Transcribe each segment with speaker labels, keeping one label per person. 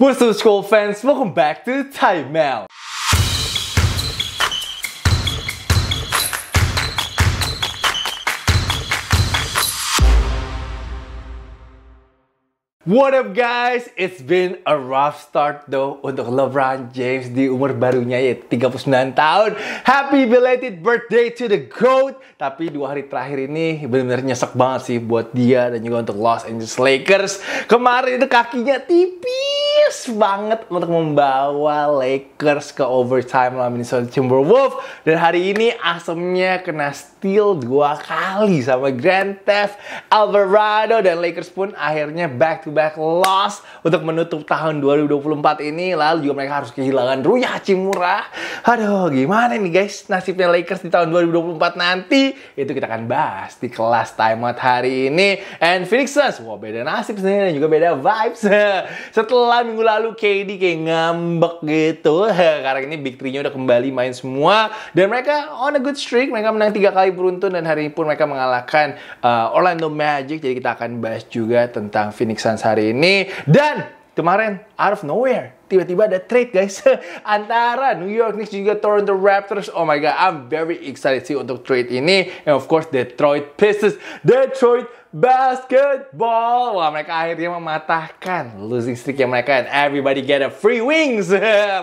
Speaker 1: What's school fans, welcome back to Time Out. What up guys, it's been a rough start though untuk LeBron James di umur barunya yaitu 39 tahun. Happy belated birthday to the GOAT. Tapi dua hari terakhir ini benar-benar nyesek banget sih buat dia dan juga untuk Los Angeles Lakers. Kemarin itu kakinya tipis serius banget untuk membawa Lakers ke overtime lawan Minnesota Timberwolves dan hari ini asemnya kena steal dua kali sama Grand Theft Alvarado dan Lakers pun akhirnya back to back loss untuk menutup tahun 2024 ini lalu juga mereka harus kehilangan Rui Hachimura aduh gimana nih guys nasibnya Lakers di tahun 2024 nanti itu kita akan bahas di kelas timeout hari ini and Phoenix Suns wah beda nasib sendiri dan juga beda vibes setelah minggu lalu KD kayak ngambek gitu. Karena ini Big 3-nya udah kembali main semua. Dan mereka on a good streak. Mereka menang tiga kali beruntun. Dan hari ini pun mereka mengalahkan uh, Orlando Magic. Jadi kita akan bahas juga tentang Phoenix Suns hari ini. Dan kemarin out of nowhere tiba-tiba ada trade guys antara New York Knicks juga Toronto Raptors. Oh my god, I'm very excited sih untuk trade ini. And of course Detroit Pistons. Detroit basketball. Wah, mereka akhirnya mematahkan losing streak yang mereka and everybody get a free wings.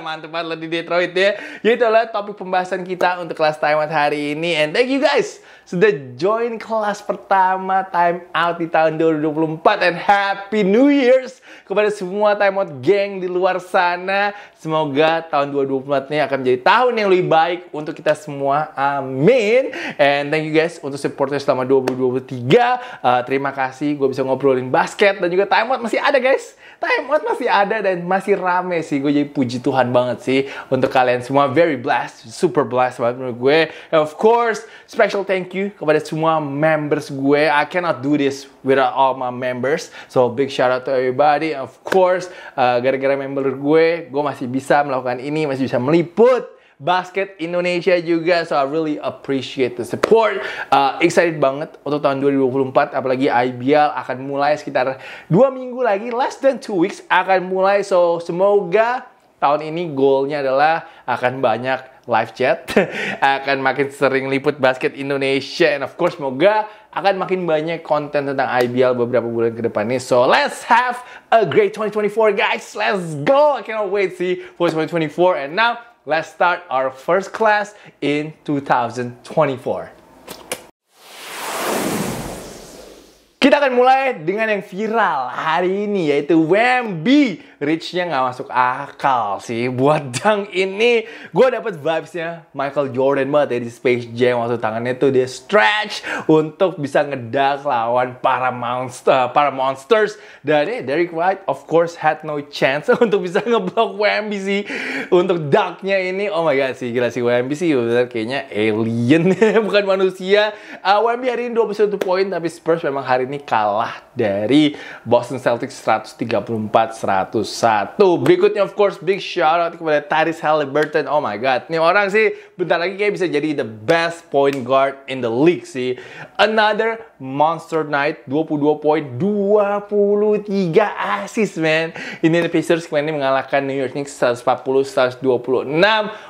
Speaker 1: Mantep banget di Detroit ya. Itulah topik pembahasan kita untuk kelas timeout hari ini. And thank you guys sudah join kelas pertama time out di tahun 2024. And happy New Year's kepada semua time out geng di luar sana. Semoga tahun 2024 ini akan menjadi tahun yang lebih baik untuk kita semua. Amin. And thank you guys untuk supportnya selama 2023. Uh, Eh, terima kasih gue bisa ngobrolin basket dan juga time out masih ada guys. Time out masih ada dan masih rame sih. Gue jadi puji Tuhan banget sih untuk kalian semua. Very blessed, super blessed banget menurut gue. And of course, special thank you kepada semua members gue. I cannot do this without all my members. So big shout out to everybody. Of course, gara eh, gara-gara member gue, gue masih bisa melakukan ini, masih bisa meliput basket Indonesia juga. So I really appreciate the support. Uh, excited banget untuk tahun 2024 apalagi IBL akan mulai sekitar dua minggu lagi, less than two weeks akan mulai. So semoga tahun ini goalnya adalah akan banyak live chat, akan makin sering liput basket Indonesia, and of course, semoga akan makin banyak konten tentang IBL beberapa bulan ke depan So, let's have a great 2024, guys. Let's go. I cannot wait see for 2024. And now, let's start our first class in 2024. Kita akan mulai dengan yang viral hari ini yaitu Wemby. Richnya nggak masuk akal sih buat dang ini. Gue dapet vibesnya Michael Jordan banget ya di Space Jam waktu tangannya tuh dia stretch untuk bisa ngedak lawan para monster, para monsters. Dan eh, Derek White of course had no chance untuk bisa ngeblok Wemby sih. Untuk ducknya ini, oh my god sih gila sih Wemby sih kayaknya alien bukan manusia. Uh, Wemby hari ini 21 poin tapi Spurs memang hari ini ini kalah dari Boston Celtics 134-101. Berikutnya of course big shout out kepada Tyrese Halliburton. Oh my god, ini orang sih bentar lagi kayak bisa jadi the best point guard in the league sih. Another monster night 22 poin, 23 assist man. Ini The Pacers kemarin mengalahkan New York Knicks 140-126.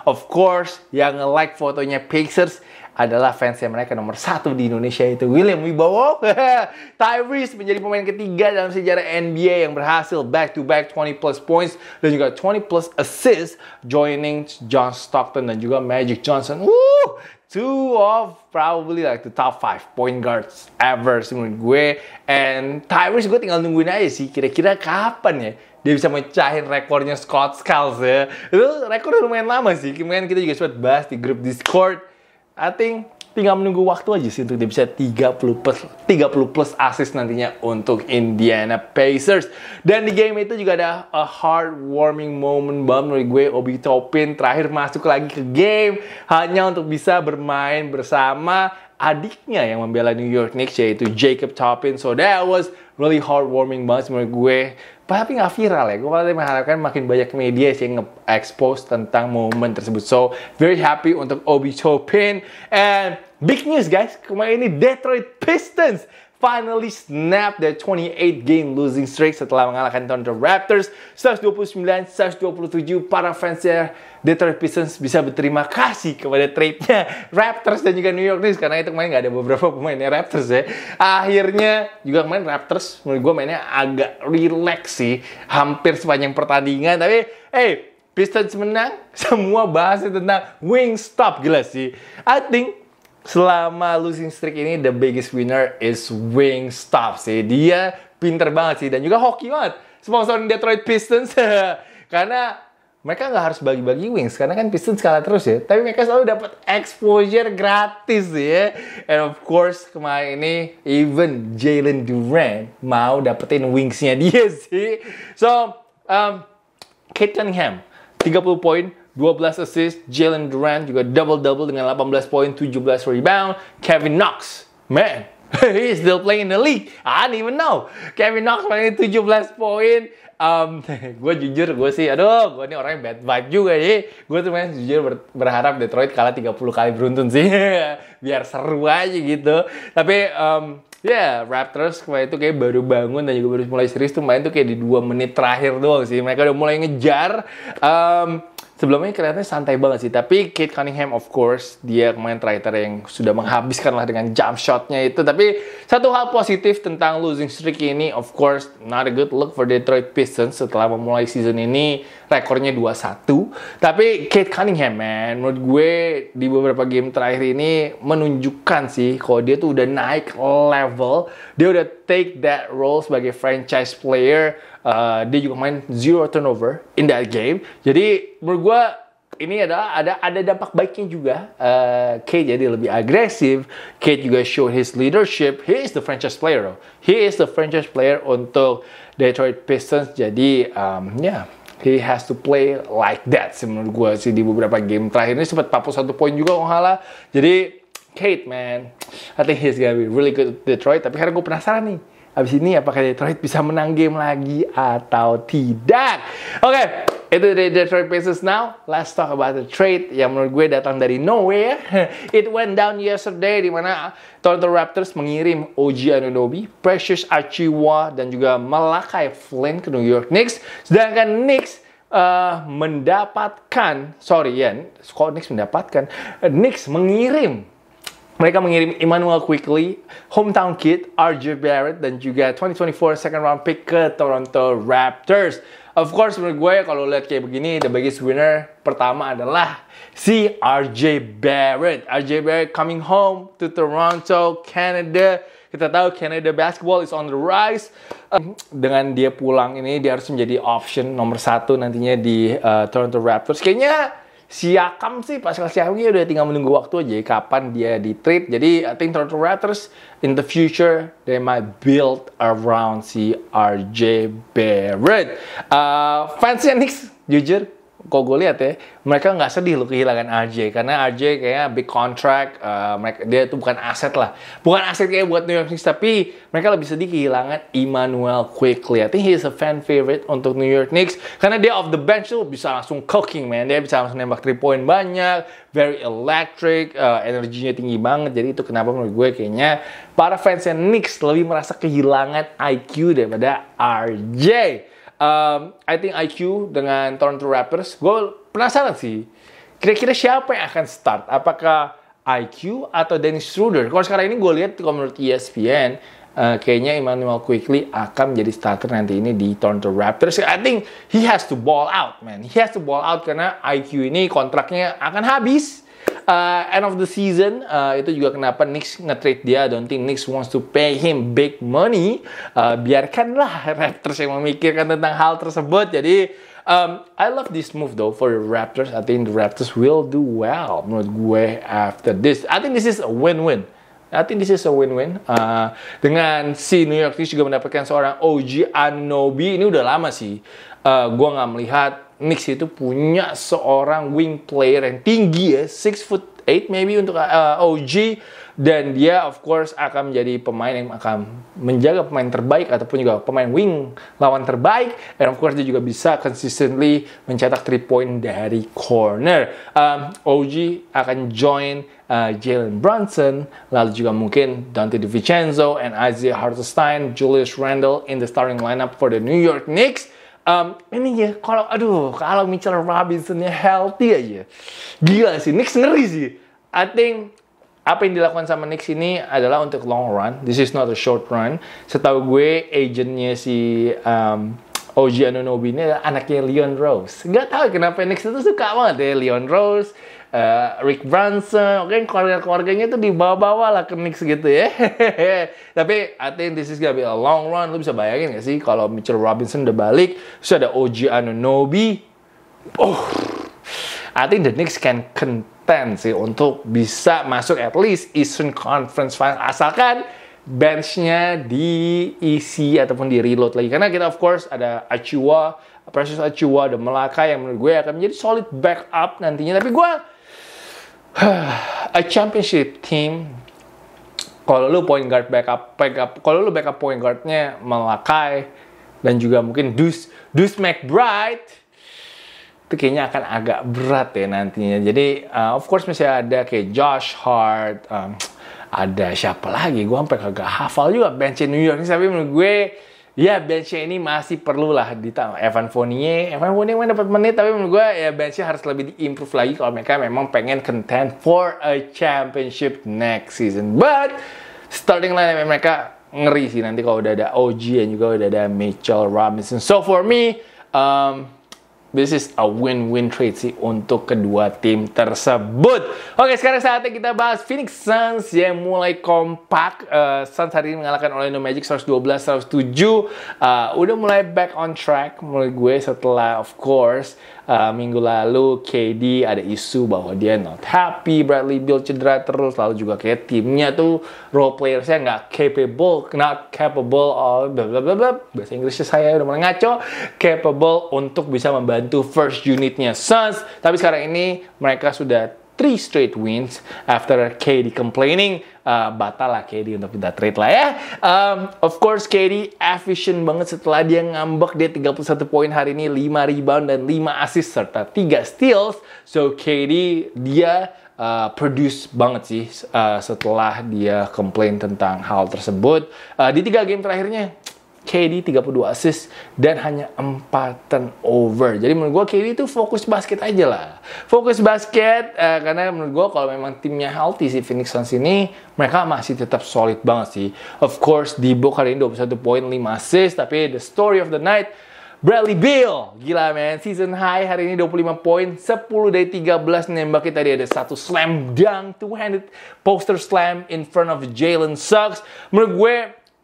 Speaker 1: Of course, yang like fotonya Pacers adalah fans yang mereka nomor satu di Indonesia itu William Wibowo. Tyrese menjadi pemain ketiga dalam sejarah NBA yang berhasil back-to-back 20 plus points dan juga 20 plus assist joining John Stockton dan juga Magic Johnson. Woo! Two of probably like the top five point guards ever menurut gue. And Tyrese gue tinggal nungguin aja sih kira-kira kapan ya dia bisa mecahin rekornya Scott Skiles ya. Itu rekor lumayan lama sih. Kemudian kita juga sempat bahas di grup Discord I think tinggal menunggu waktu aja sih untuk dia bisa 30 plus 30 plus assist nantinya untuk Indiana Pacers. Dan di game itu juga ada a heartwarming moment banget menurut gue Obi Topin terakhir masuk lagi ke game hanya untuk bisa bermain bersama adiknya yang membela New York Knicks yaitu Jacob Toppin. So that was really heartwarming banget menurut gue tapi nggak viral ya gue paling mengharapkan makin banyak media sih yang nge-expose tentang momen tersebut so very happy untuk Obi Chopin and big news guys kemarin ini Detroit Pistons finally snap their 28-game losing streak setelah mengalahkan Toronto Raptors 129-127. Para fansnya Detroit Pistons bisa berterima kasih kepada trade-nya Raptors dan juga New York Knicks karena itu kemarin gak ada beberapa pemainnya Raptors ya. Akhirnya juga kemarin Raptors menurut gue mainnya agak relax sih hampir sepanjang pertandingan tapi hey Pistons menang, semua bahasnya tentang wing stop gila sih. I think selama losing streak ini the biggest winner is Wingstop sih. Dia pinter banget sih dan juga hoki banget. Sponsor Detroit Pistons karena mereka nggak harus bagi-bagi wings karena kan Pistons kalah terus ya. Tapi mereka selalu dapat exposure gratis ya. And of course kemarin ini even Jalen Durant mau dapetin wingsnya dia sih. So um, Kate Cunningham 30 poin, 12 assist, Jalen Durant juga double-double dengan 18 poin, 17 rebound, Kevin Knox, man, he's still playing in the league, I don't even know, Kevin Knox main 17 poin, um, gue jujur, gue sih, aduh, gue ini orang yang bad vibe juga sih, gue tuh main jujur ber berharap Detroit kalah 30 kali beruntun sih, biar seru aja gitu, tapi um, Ya, yeah, Raptors kemarin itu kayak baru bangun dan juga baru mulai serius tuh main tuh kayak di dua menit terakhir doang sih. Mereka udah mulai ngejar. Um, sebelumnya kelihatannya santai banget sih. Tapi Kate Cunningham of course dia main terakhir yang sudah menghabiskan lah dengan jump shotnya itu. Tapi satu hal positif tentang losing streak ini of course not a good look for Detroit Pistons setelah memulai season ini rekornya 2-1. Tapi Kate Cunningham man menurut gue di beberapa game terakhir ini menunjukkan sih kalau dia tuh udah naik level. Dia udah take that role sebagai franchise player Eh, dia juga main zero turnover in that game. Jadi menurut gue ini adalah ada ada dampak baiknya juga. Uh, eh, Kate jadi lebih agresif. Kate juga show his leadership. He is the franchise player. Though. He is the franchise player untuk Detroit Pistons. Jadi um, ya yeah, he has to play like that sih menurut gue sih di beberapa game terakhir ini sempat satu poin juga Ohala. Jadi Kate man, I think he's gonna be really good at Detroit. Tapi karena gue penasaran nih habis ini apakah Detroit bisa menang game lagi atau tidak. Oke, okay, itu dari Detroit Pacers now. Let's talk about the trade yang menurut gue datang dari nowhere. It went down yesterday di mana Toronto Raptors mengirim OG Anunoby, Precious Achiuwa dan juga Malakai Flynn ke New York Knicks. Sedangkan Knicks Uh, mendapatkan, sorry ya, yeah, Knicks mendapatkan, uh, Knicks mengirim mereka mengirim Emmanuel Quickly, hometown kid RJ Barrett dan juga 2024 second round pick ke Toronto Raptors. Of course menurut gue kalau lihat kayak begini the biggest winner pertama adalah si RJ Barrett. RJ Barrett coming home to Toronto, Canada. Kita tahu Canada basketball is on the rise. Um, dengan dia pulang ini dia harus menjadi option nomor satu nantinya di uh, Toronto Raptors. Kayaknya Siakam sih Pascal Siakam ini udah tinggal menunggu waktu aja ya, kapan dia di trade. Jadi I think Toronto Raptors in the future they might build around si RJ Barrett. Uh, fansnya Knicks jujur kok gue lihat ya mereka nggak sedih lo kehilangan RJ karena RJ kayaknya big contract uh, mereka dia itu bukan aset lah bukan aset kayak buat New York Knicks tapi mereka lebih sedih kehilangan Emmanuel Quickly I think he is a fan favorite untuk New York Knicks karena dia off the bench tuh bisa langsung cooking man dia bisa langsung nembak 3 point banyak very electric uh, energinya tinggi banget jadi itu kenapa menurut gue kayaknya para fansnya Knicks lebih merasa kehilangan IQ daripada RJ um, I think IQ dengan Toronto Raptors, gue penasaran sih. Kira-kira siapa yang akan start? Apakah IQ atau Dennis Schroeder? Kalau sekarang ini gue lihat kalau menurut ESPN, uh, kayaknya Emmanuel Quickly akan menjadi starter nanti ini di Toronto Raptors. I think he has to ball out, man. He has to ball out karena IQ ini kontraknya akan habis uh, end of the season uh, itu juga kenapa Knicks nge-trade dia I don't think Knicks wants to pay him big money uh, biarkanlah Raptors yang memikirkan tentang hal tersebut jadi um, I love this move though for the Raptors I think the Raptors will do well menurut gue after this I think this is a win-win I think this is a win-win. Uh, dengan si New York Knicks juga mendapatkan seorang OG Anobi. Ini udah lama sih. Uh, gue nggak melihat Knicks itu punya seorang wing player yang tinggi ya, 6 foot 8 maybe untuk uh, eh, OG dan dia of course akan menjadi pemain yang akan menjaga pemain terbaik ataupun juga pemain wing lawan terbaik Dan of course dia juga bisa consistently mencetak 3 point dari corner. Um, OG akan join uh, Jalen Brunson, lalu juga mungkin Dante DiVincenzo and Isaiah Hartenstein, Julius Randle in the starting lineup for the New York Knicks um, ini ya kalau aduh kalau Mitchell Robinsonnya healthy aja gila sih Knicks ngeri sih I think apa yang dilakukan sama Knicks ini adalah untuk long run this is not a short run setahu gue agentnya si um, OG Anunobi ini adalah anaknya Leon Rose Gak tau kenapa Knicks itu suka banget ya Leon Rose Eh, Rick Branson, oke okay, keluarga-keluarganya itu dibawa-bawa lah ke Knicks gitu ya. Tapi I think this is gonna be a long run. Lu bisa bayangin gak sih kalau Mitchell Robinson udah balik, terus ada OG Anunobi. Oh, I think the Knicks can contend sih untuk bisa masuk at least Eastern Conference Finals asalkan benchnya diisi ataupun di reload lagi karena kita of course ada Acua, Precious Acua, ada Melaka yang menurut gue akan menjadi solid backup nantinya tapi gue a championship team kalau lu point guard backup backup kalau lu backup point guardnya Malakai dan juga mungkin Deuce Deuce McBride itu kayaknya akan agak berat ya nantinya jadi uh, of course masih ada kayak Josh Hart um, ada siapa lagi gue sampai kagak hafal juga bench New York ini tapi menurut gue ya benchnya ini masih perlu lah di Evan Fournier Evan Fournier main dapat menit tapi menurut gue ya benchnya harus lebih diimprove lagi kalau mereka memang pengen content for a championship next season but starting line mereka ngeri sih nanti kalau udah ada OG dan juga udah ada Mitchell Robinson so for me um, This is a win-win trade sih untuk kedua tim tersebut. Oke, sekarang saatnya kita bahas Phoenix Suns yang mulai kompak. Uh, Suns hari ini mengalahkan Orlando Magic 112-107. Uh, eh, udah mulai back on track menurut gue setelah of course uh, minggu lalu KD ada isu bahwa dia not happy, Bradley Beal cedera terus, lalu juga kayak timnya tuh role playersnya nggak capable, not capable, all bla bla bla bla. Bahasa Inggrisnya saya udah mulai ngaco, capable untuk bisa membantu membantu first unitnya Suns. Tapi sekarang ini mereka sudah three straight wins after KD complaining. Uh, batal lah KD untuk kita trade lah ya. Um, of course KD efficient banget setelah dia ngambek. Dia 31 poin hari ini, 5 rebound dan 5 assist serta 3 steals. So KD dia uh, produce banget sih uh, setelah dia komplain tentang hal tersebut. Uh, di tiga game terakhirnya KD 32 assist dan hanya 4 turnover. Jadi menurut gue KD itu fokus basket aja lah. Fokus basket uh, karena menurut gue kalau memang timnya healthy si Phoenix Suns ini mereka masih tetap solid banget sih. Of course Debo kali ini 21 poin 5 assist tapi the story of the night Bradley Beal, gila men, season high hari ini 25 poin, 10 dari 13 nembak kita tadi ada satu slam dunk, two-handed poster slam in front of Jalen Suggs. Menurut gue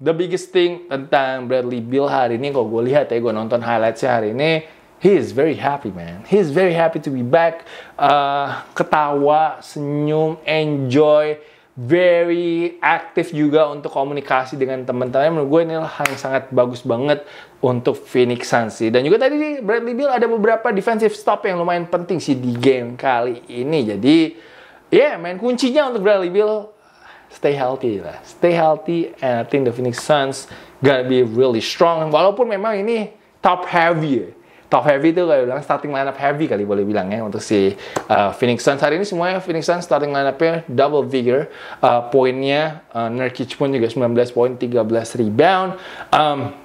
Speaker 1: the biggest thing tentang Bradley Bill hari ini kalau gue lihat ya gue nonton highlightsnya hari ini he is very happy man he is very happy to be back uh, ketawa senyum enjoy very aktif juga untuk komunikasi dengan teman-teman. Menurut gue ini hal yang sangat bagus banget untuk Phoenix Suns sih. Dan juga tadi di Bradley Bill ada beberapa defensive stop yang lumayan penting sih di game kali ini. Jadi, ya yeah, main kuncinya untuk Bradley Bill stay healthy lah. Stay healthy and I think the Phoenix Suns gonna be really strong. Walaupun memang ini top heavy Top heavy itu kalau bilang starting lineup heavy kali boleh bilang ya untuk si uh, Phoenix Suns hari ini semuanya Phoenix Suns starting lineupnya double figure uh, poinnya uh, Nurkic pun juga 19 poin 13 rebound um,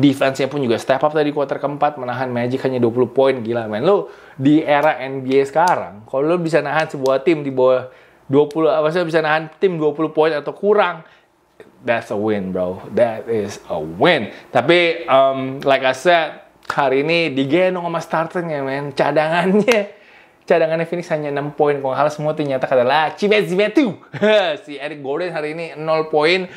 Speaker 1: defense pun juga step up tadi quarter keempat menahan Magic hanya 20 poin gila men lo di era NBA sekarang kalau lo bisa nahan sebuah tim di bawah 20 apa sih bisa nahan tim 20 poin atau kurang that's a win bro that is a win tapi um, like I said hari ini digenong sama starternya men cadangannya cadangannya Phoenix hanya 6 poin kalau hal semua ternyata adalah Cibet tuh si Eric Gordon hari ini 0 poin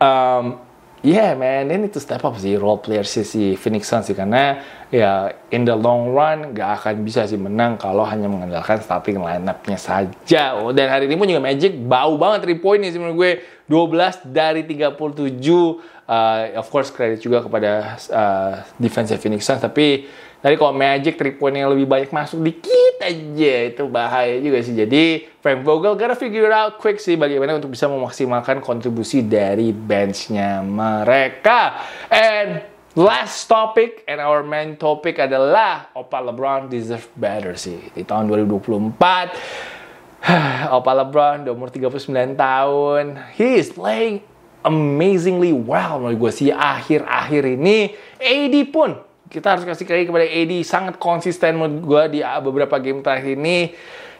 Speaker 1: um, yeah man, they need to step up sih role player sih si Phoenix Suns sih karena ya in the long run gak akan bisa sih menang kalau hanya mengandalkan starting lineupnya saja. Oh, dan hari ini pun juga Magic bau banget 3 point nih sih menurut gue 12 dari 37 uh, eh, of course credit juga kepada uh, eh, defensive Phoenix Suns tapi Tadi kalau Magic three yang lebih banyak masuk dikit aja itu bahaya juga sih. Jadi Frank Vogel gotta figure out quick sih bagaimana untuk bisa memaksimalkan kontribusi dari benchnya mereka. And last topic and our main topic adalah Opa LeBron deserve better sih di tahun 2024. Opa LeBron di umur 39 tahun, he is playing amazingly well menurut gue sih akhir-akhir ini AD pun kita harus kasih kredit kepada AD sangat konsisten menurut gue di uh, beberapa game terakhir ini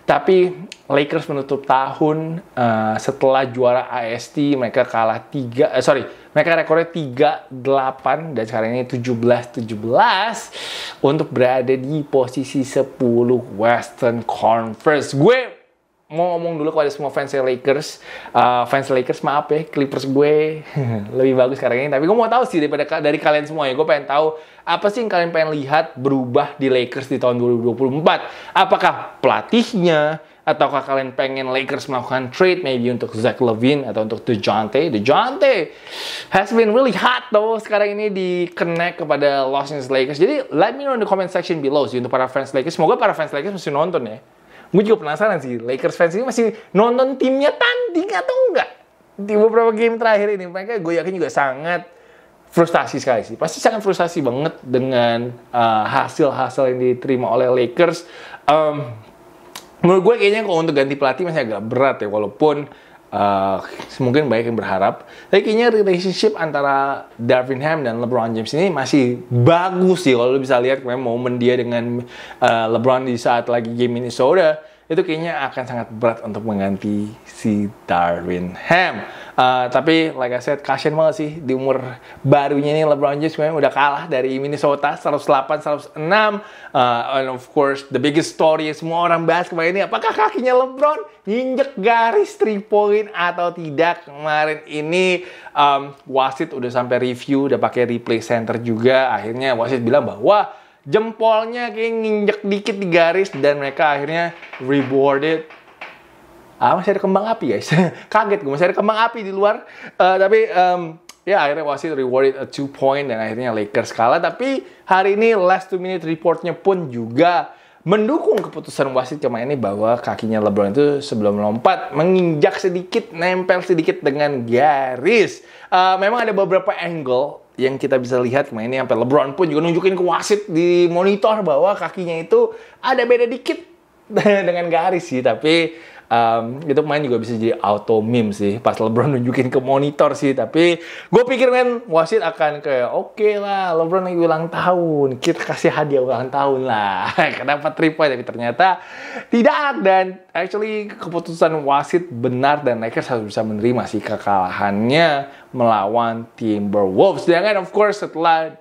Speaker 1: tapi Lakers menutup tahun uh, setelah juara AST mereka kalah 3 eh, sorry mereka rekornya 3-8 dan sekarang ini 17-17 untuk berada di posisi 10 Western Conference. Gue mau ngomong dulu kepada semua fans Lakers, uh, fans Lakers maaf ya, Clippers gue lebih bagus sekarang ini. Tapi gue mau tahu sih daripada dari kalian semua ya, gue pengen tahu apa sih yang kalian pengen lihat berubah di Lakers di tahun 2024? Apakah pelatihnya, ataukah kalian pengen Lakers melakukan trade maybe untuk Zach Levine atau untuk DeJounte DeJounte has been really hot though sekarang ini di connect kepada Los Angeles Lakers jadi let me know in the comment section below sih untuk para fans Lakers semoga para fans Lakers masih nonton ya gue juga penasaran sih Lakers fans ini masih nonton timnya tanding atau enggak di beberapa game terakhir ini mereka gue yakin juga sangat frustasi sekali sih pasti sangat frustasi banget dengan eh, hasil-hasil uh, yang diterima oleh Lakers um, menurut gue kayaknya kalau untuk ganti pelatih masih agak berat ya walaupun uh, mungkin banyak yang berharap. Tapi kayaknya relationship antara Darvin Ham dan LeBron James ini masih bagus sih kalau bisa lihat kemarin momen dia dengan uh, LeBron di saat lagi game Minnesota itu kayaknya akan sangat berat untuk mengganti si Darvin Ham. Eh, tapi like I said, kasian banget sih di umur barunya ini LeBron James memang udah kalah dari Minnesota 108-106. Uh, eh, and of course, the biggest story yang semua orang bahas kemarin ini, apakah kakinya LeBron injek garis 3 point atau tidak kemarin ini um, wasit udah sampai review, udah pakai replay center juga. Akhirnya wasit bilang bahwa jempolnya kayak nginjek dikit di garis dan mereka akhirnya rewarded ah, masih ada kembang api guys kaget gue masih ada kembang api di luar uh, tapi um, ya akhirnya wasit rewarded a two point dan akhirnya Lakers kalah tapi hari ini last two minute reportnya pun juga mendukung keputusan wasit cuma ini bahwa kakinya LeBron itu sebelum lompat menginjak sedikit, nempel sedikit dengan garis. Uh, memang ada beberapa angle yang kita bisa lihat kemarin ini sampai LeBron pun juga nunjukin ke wasit di monitor bahwa kakinya itu ada beda dikit dengan garis sih, tapi um, itu main juga bisa jadi auto meme sih pas LeBron nunjukin ke monitor sih tapi gue pikir men wasit akan kayak oke okay lah LeBron lagi ulang tahun kita kasih hadiah ulang tahun lah kenapa three point tapi ternyata tidak dan actually keputusan wasit benar dan Lakers harus bisa menerima sih kekalahannya melawan Timberwolves dan of course setelah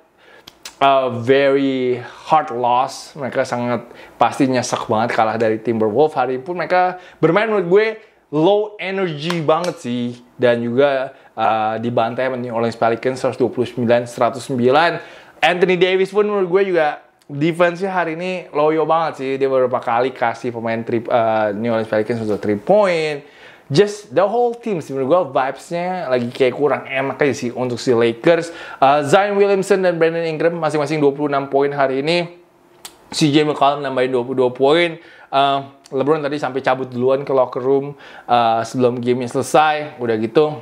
Speaker 1: a very hard loss. Mereka sangat pasti nyesek banget kalah dari Timberwolves. Hari pun mereka bermain menurut gue low energy banget sih dan juga uh, dibantai oleh New Orleans Pelicans 129 109. Anthony Davis pun menurut gue juga defense hari ini loyo banget sih. Dia beberapa kali kasih pemain trip, uh, New Orleans Pelicans untuk 3 point just the whole team sih menurut gue vibesnya lagi kayak kurang enak aja sih untuk si Lakers. Uh, Zion Williamson dan Brandon Ingram masing-masing 26 poin hari ini. CJ McCollum nambahin 22 poin. Uh, LeBron tadi sampai cabut duluan ke locker room uh, sebelum game selesai. Udah gitu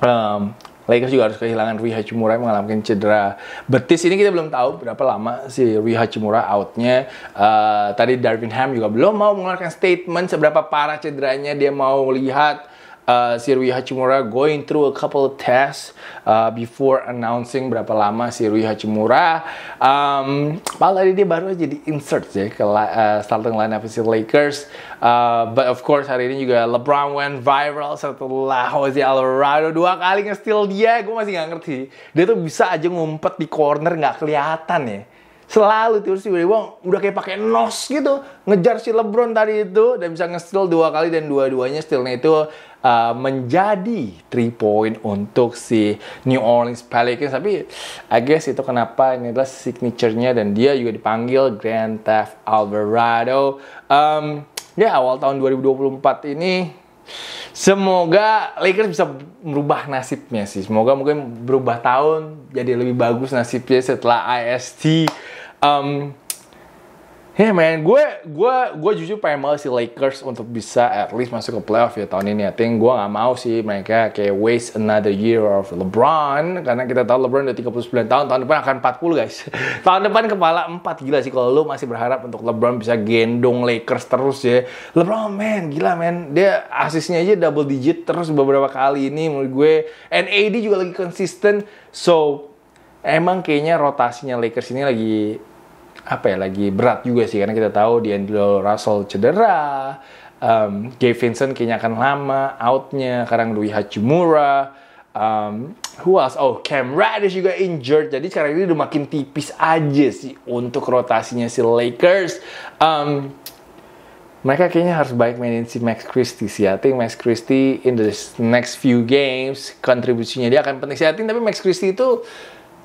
Speaker 1: um, Lakers juga harus kehilangan Rui Hachimura yang mengalami cedera betis. Ini kita belum tahu berapa lama si Rui Hachimura outnya. Uh, tadi Darvin Ham juga belum mau mengeluarkan statement seberapa parah cederanya dia mau lihat Uh, si Rui Hachimura going through a couple of tests uh, before announcing berapa lama Si Rui Hachimura. Um, malah tadi dia baru aja di insert ya ke uh, starting lineup si Lakers. Uh, but of course hari ini juga LeBron went viral setelah Jose Alvarado dua kali nge-steal dia. Gue masih gak ngerti. Dia tuh bisa aja ngumpet di corner gak kelihatan ya selalu si Rui Wong udah kayak pakai nos gitu ngejar si LeBron tadi itu dan bisa nge-steal dua kali dan dua-duanya stealnya itu uh, menjadi 3 point untuk si New Orleans Pelicans tapi I guess itu kenapa ini adalah signaturenya dan dia juga dipanggil Grand Theft Alvarado um, ya awal tahun 2024 ini Semoga Lakers bisa merubah nasibnya sih. Semoga mungkin berubah tahun jadi lebih bagus nasibnya setelah IST um, Ya yeah, man, gue gue gue jujur pengen banget si Lakers untuk bisa at least masuk ke playoff ya tahun ini. I think gue nggak mau sih mereka kayak waste another year of LeBron karena kita tahu LeBron udah 39 tahun, tahun depan akan 40 guys. tahun depan kepala 4 gila sih kalau lu masih berharap untuk LeBron bisa gendong Lakers terus ya. LeBron man, gila man. Dia asisnya aja double digit terus beberapa kali ini menurut gue. And AD juga lagi konsisten. So emang kayaknya rotasinya Lakers ini lagi apa ya lagi berat juga sih karena kita tahu Andrew Russell cedera, um, Gabe Vincent kayaknya akan lama outnya, sekarang Rui Hachimura, um, who else? Oh Cam Radish juga injured, jadi sekarang ini udah makin tipis aja sih untuk rotasinya si Lakers. Um, mereka kayaknya harus baik mainin si Max Christie sih. I think Max Christie in the next few games kontribusinya dia akan penting sih. I think tapi Max Christie itu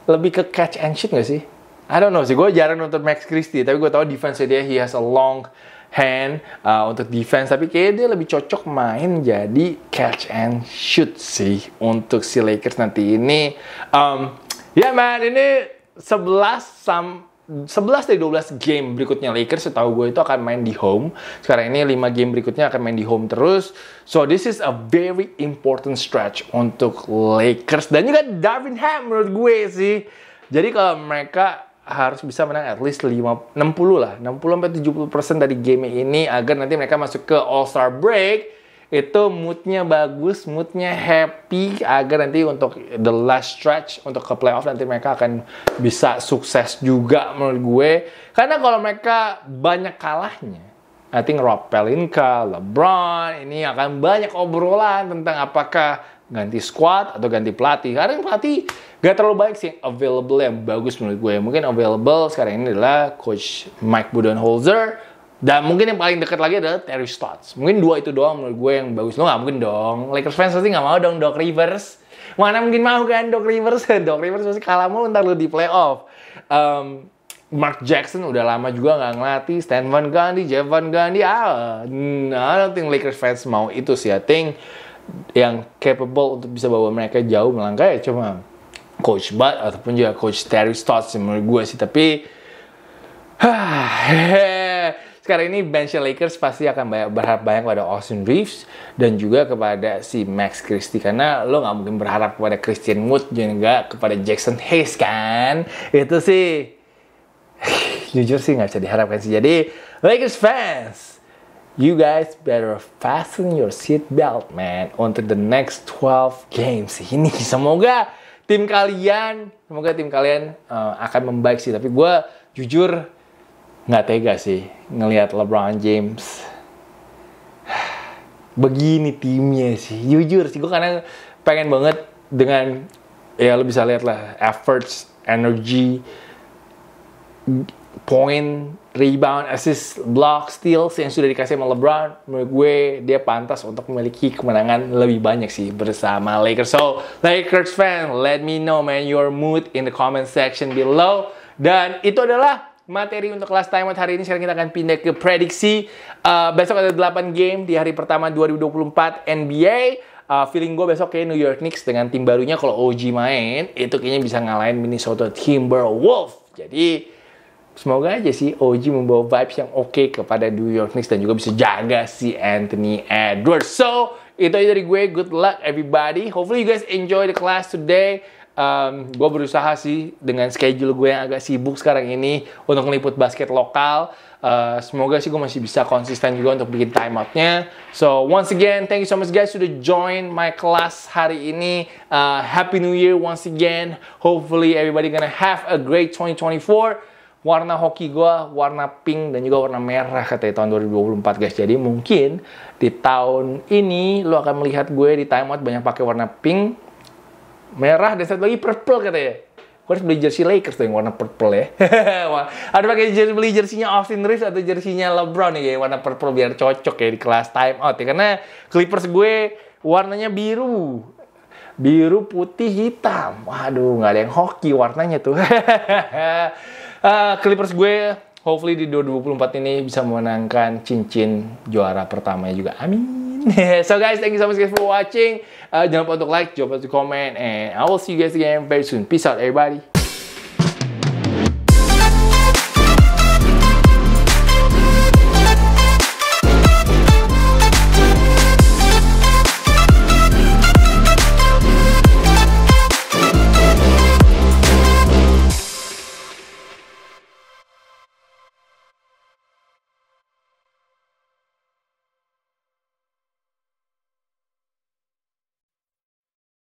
Speaker 1: lebih ke catch and shoot gak sih? I don't know sih, gue jarang nonton Max Christie, tapi gue tahu defense dia he has a long hand uh, untuk defense, tapi kayaknya dia lebih cocok main jadi catch and shoot sih untuk si Lakers nanti ini. Um, ya yeah man, ini 11 sam 11 dari 12 game berikutnya Lakers setahu gue itu akan main di home. Sekarang ini 5 game berikutnya akan main di home terus. So this is a very important stretch untuk Lakers dan juga Darvin Ham menurut gue sih. Jadi kalau mereka harus bisa menang at least 5, 60 lah, 60 sampai 70% dari game ini agar nanti mereka masuk ke All Star Break itu moodnya bagus, moodnya happy agar nanti untuk the last stretch untuk ke playoff nanti mereka akan bisa sukses juga menurut gue karena kalau mereka banyak kalahnya I think Rob Pelinka, LeBron ini akan banyak obrolan tentang apakah ganti squad atau ganti pelatih. Karena yang pelatih gak terlalu baik sih available yang bagus menurut gue. Mungkin available sekarang ini adalah coach Mike Budenholzer dan mungkin yang paling dekat lagi adalah Terry Stotts. Mungkin dua itu doang menurut gue yang bagus. Lo nggak mungkin dong. Lakers fans pasti gak mau dong Doc Rivers. Mana mungkin mau kan Doc Rivers? Doc Rivers pasti kalah mulu ntar lo di playoff. Um, Mark Jackson udah lama juga gak ngelatih. Stan Van Gundy, Jeff Van Gundy. Ah, I don't think Lakers fans mau itu sih. I think yang capable untuk bisa bawa mereka jauh melangkah ya cuma coach Bud ataupun juga coach Terry Stotts menurut gue sih tapi sekarang ini bench Lakers pasti akan banyak, berharap banyak pada Austin Reeves dan juga kepada si Max Christie karena lo nggak mungkin berharap kepada Christian Wood juga kepada Jackson Hayes kan itu sih jujur sih nggak bisa diharapkan sih jadi Lakers fans you guys better fasten your seat belt, man, untuk the next 12 games ini. Semoga tim kalian, semoga tim kalian uh, akan membaik sih. Tapi gue jujur nggak tega sih ngelihat LeBron James begini timnya sih. Jujur sih, gue karena pengen banget dengan ya lo bisa lihat lah efforts, energy, point rebound, assist, block, steals yang sudah dikasih sama LeBron, menurut gue dia pantas untuk memiliki kemenangan lebih banyak sih bersama Lakers. So, Lakers fan, let me know man your mood in the comment section below. Dan itu adalah materi untuk kelas untuk hari ini. Sekarang kita akan pindah ke prediksi. Uh, besok ada 8 game di hari pertama 2024 NBA. Uh, feeling gue besok kayak New York Knicks dengan tim barunya kalau OG main, itu kayaknya bisa ngalahin Minnesota Timberwolves. Jadi, semoga aja sih OG membawa vibes yang oke okay kepada New York Knicks dan juga bisa jaga si Anthony Edwards. So, itu aja dari gue. Good luck everybody. Hopefully you guys enjoy the class today. Um, gue berusaha sih dengan schedule gue yang agak sibuk sekarang ini untuk meliput basket lokal. Uh, semoga sih gue masih bisa konsisten juga untuk bikin timeoutnya. So once again, thank you so much guys sudah join my class hari ini. Uh, Happy New Year once again. Hopefully everybody gonna have a great 2024 warna hoki gue warna pink dan juga warna merah katanya tahun 2024 guys. Jadi mungkin di tahun ini lo akan melihat gue di timeout banyak pakai warna pink, merah dan satu lagi purple katanya gue harus beli jersey Lakers tuh yang warna purple ya. Ada pakai jersey beli jerseynya Austin Reeves atau jersinya LeBron ya yang warna purple biar cocok ya di kelas timeout ya. Karena Clippers gue warnanya biru. Biru, putih, hitam. Waduh, nggak ada yang hoki warnanya tuh. uh, Clippers gue hopefully di 2024 ini bisa memenangkan cincin juara pertamanya juga. Amin. so guys, thank you so much guys for watching. Uh, jangan lupa untuk like, jangan lupa untuk comment, and I will see you guys again very soon. Peace out everybody.